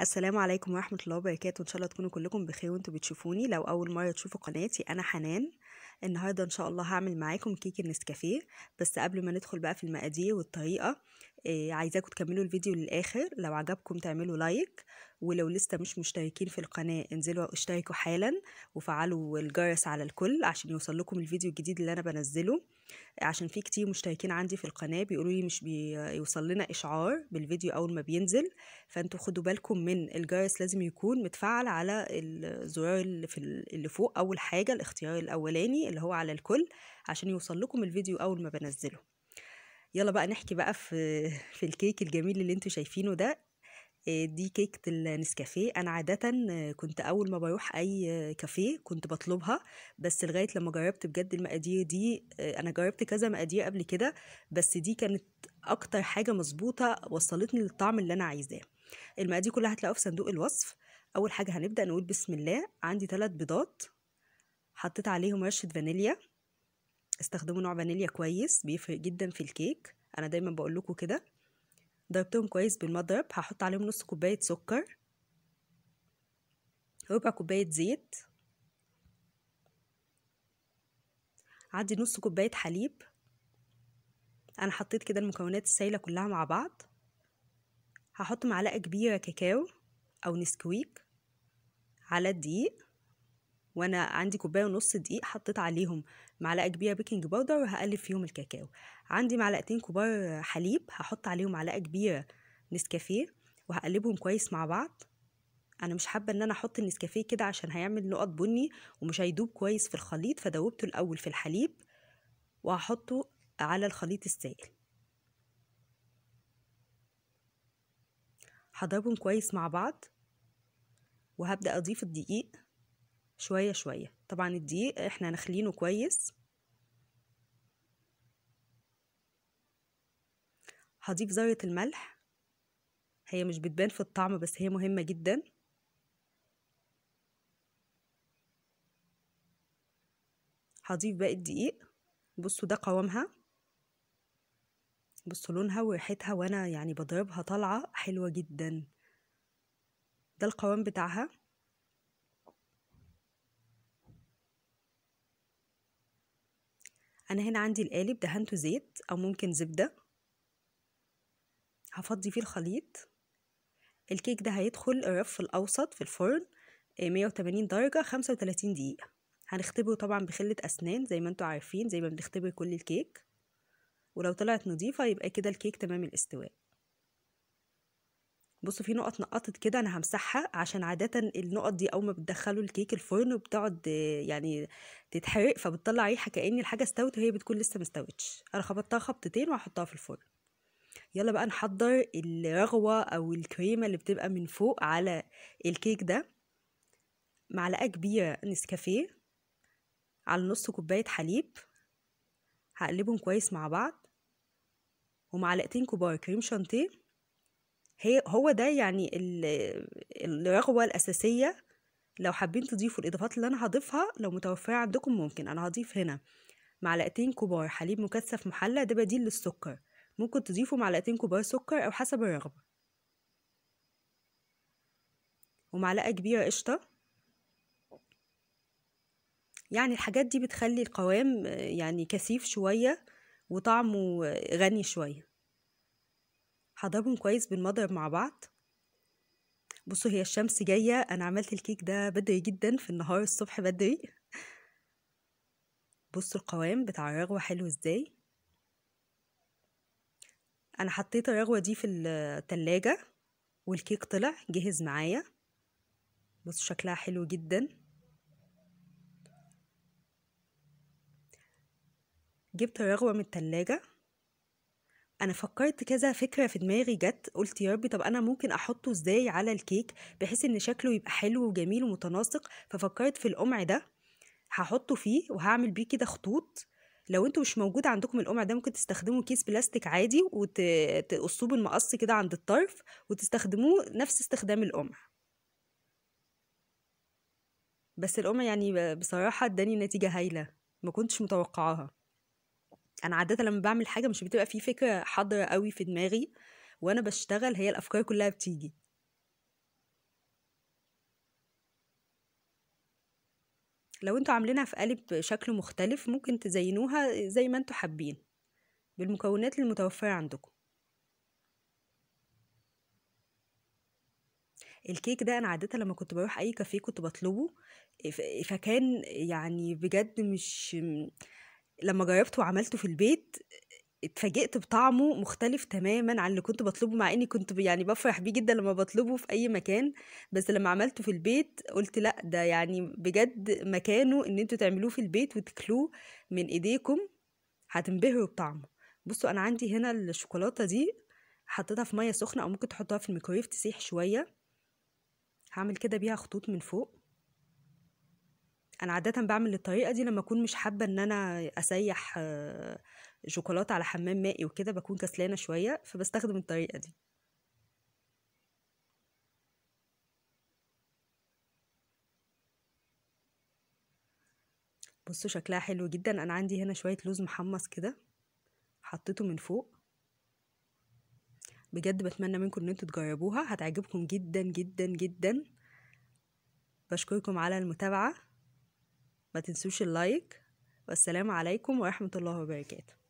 السلام عليكم ورحمة الله وبركاته إن شاء الله تكونوا كلكم بخير وانتوا بتشوفوني لو أول مرة تشوفوا قناتي أنا حنان النهاردة إن شاء الله هعمل معاكم كيك النسكافيه بس قبل ما ندخل بقى في المقادير والطريقة آه، عايزاكم تكملوا الفيديو للاخر لو عجبكم تعملوا لايك ولو لسه مش مشتركين في القناه انزلوا اشتركوا حالا وفعلوا الجرس على الكل عشان يوصل لكم الفيديو الجديد اللي انا بنزله عشان في كتير مشتركين عندي في القناه بيقولوا لي مش بيوصل لنا اشعار بالفيديو اول ما بينزل فانتوا خدوا بالكم من الجرس لازم يكون متفعل على الزرار اللي في اللي فوق اول حاجه الاختيار الاولاني اللي هو على الكل عشان يوصل لكم الفيديو اول ما بنزله يلا بقى نحكي بقى في في الكيك الجميل اللي انتوا شايفينه ده آه، دي كيكة النسكافيه أنا عادة آه، كنت أول ما بروح أي كافيه كنت بطلبها بس لغاية لما جربت بجد المقادير دي آه، أنا جربت كذا مقادير قبل كده بس دي كانت أكتر حاجة مظبوطة وصلتني للطعم اللي أنا عايزاه المقادير كلها هتلاقوها في صندوق الوصف أول حاجة هنبدأ نقول بسم الله عندي ثلاث بيضات حطيت عليهم رشة فانيليا استخدموا نوع فانيليا كويس بيفرق جدا في الكيك انا دايما بقول لكم كده ضربتهم كويس بالمضرب هحط عليهم نص كوبايه سكر ربع كوبايه زيت عدي نص كوبايه حليب انا حطيت كده المكونات السائله كلها مع بعض هحط معلقه كبيره كاكاو او نسكويك على الدقيق وانا عندي كوبايه ونص دقيق حطيت عليهم معلقه كبيره بيكنج باودر وهقلب فيهم الكاكاو عندي معلقتين كبار حليب هحط عليهم معلقه كبيره نسكافيه وهقلبهم كويس مع بعض انا مش حابه ان انا احط النسكافيه كده عشان هيعمل نقط بني ومش هيدوب كويس في الخليط فدوبته الاول في الحليب وهحطه على الخليط السائل هضربهم كويس مع بعض وهبدا اضيف الدقيق شوية شوية طبعا الدقيق احنا نخلينه كويس هضيف ذرة الملح هي مش بتبان في الطعم بس هي مهمة جدا هضيف باقي الدقيق بصوا ده قوامها بصوا لونها وريحتها وانا يعني بضربها طالعة حلوة جدا ده القوام بتاعها انا هنا عندي القالب دهنته زيت او ممكن زبدة هفضي فيه الخليط الكيك ده هيدخل الرف الاوسط في الفرن 180 آه، درجة 35 دقيقة هنختبره طبعا بخلة اسنان زي ما انتوا عارفين زي ما بنختبر كل الكيك ولو طلعت نظيفة يبقى كده الكيك تمام الاستواء بصوا في نقط نقطت كده انا همسحها عشان عاده النقط دي اول ما بتدخلوا الكيك الفرن بتقعد يعني تتحرق فبتطلع ريحه كأن الحاجه استوت وهي بتكون لسه مستوتش انا خبطتها خبطتين وهحطها في الفرن يلا بقى نحضر الرغوه او الكريمه اللي بتبقى من فوق على الكيك ده معلقه كبيره نسكافيه على نص كوبايه حليب هقلبهم كويس مع بعض ومعلقتين كبار كريم شانتيه هي هو ده يعني الرغوه الاساسيه لو حابين تضيفوا الاضافات اللي انا هضيفها لو متوفره عندكم ممكن انا هضيف هنا معلقتين كبار حليب مكثف محلى ده بديل للسكر ممكن تضيفوا معلقتين كبار سكر او حسب الرغبه ومعلقه كبيره قشطه يعني الحاجات دي بتخلي القوام آه، يعني كثيف شويه وطعمه غني شويه هضربهم كويس بالمضرب مع بعض بصوا هي الشمس جاية أنا عملت الكيك ده بدري جدا في النهار الصبح بدري بصوا القوام بتاع الرغوة حلو ازاي أنا حطيت الرغوة دي في التلاجة والكيك طلع جهز معايا بصوا شكلها حلو جدا جبت الرغوة من التلاجة انا فكرت كذا فكره في دماغي جت قلت يا ربي طب انا ممكن احطه ازاي على الكيك بحيث ان شكله يبقى حلو وجميل ومتناسق ففكرت في القمع ده هحطه فيه وهعمل بيه كده خطوط لو انتوا مش موجود عندكم القمع ده ممكن تستخدموا كيس بلاستيك عادي وتقصوه بالمقص كده عند الطرف وتستخدموه نفس استخدام القمع بس القمع يعني بصراحه اداني نتيجه هايله ما كنتش متوقعاها انا عاده لما بعمل حاجه مش بتبقى في فكره حاضره قوي في دماغي وانا بشتغل هي الافكار كلها بتيجي لو انتوا عاملينها في قالب شكل مختلف ممكن تزينوها زي ما انتوا حابين بالمكونات المتوفرة عندكم الكيك ده انا عاده لما كنت بروح اي كافيه كنت بطلبه فكان يعني بجد مش لما جربته وعملته في البيت اتفاجئت بطعمه مختلف تماما عن اللي كنت بطلبه مع اني كنت يعني بفرح بيه جدا لما بطلبه في اي مكان بس لما عملته في البيت قلت لا ده يعني بجد مكانه ان انتوا تعملوه في البيت وتاكلوه من ايديكم هتنبهروا بطعمه بصوا انا عندي هنا الشوكولاته دي حطيتها في ميه سخنه او ممكن تحطوها في الميكرويف تسيح شويه هعمل كده بيها خطوط من فوق انا عاده بعمل الطريقه دي لما اكون مش حابه ان انا اسيح آه، شوكولاته على حمام مائي وكده بكون كسلانه شويه فبستخدم الطريقه دي بصوا شكلها حلو جدا انا عندي هنا شويه لوز محمص كده حطيته من فوق بجد بتمنى منكم ان انتوا تجربوها هتعجبكم جدا جدا جدا بشكركم على المتابعه ما تنسوش اللايك والسلام عليكم ورحمة الله وبركاته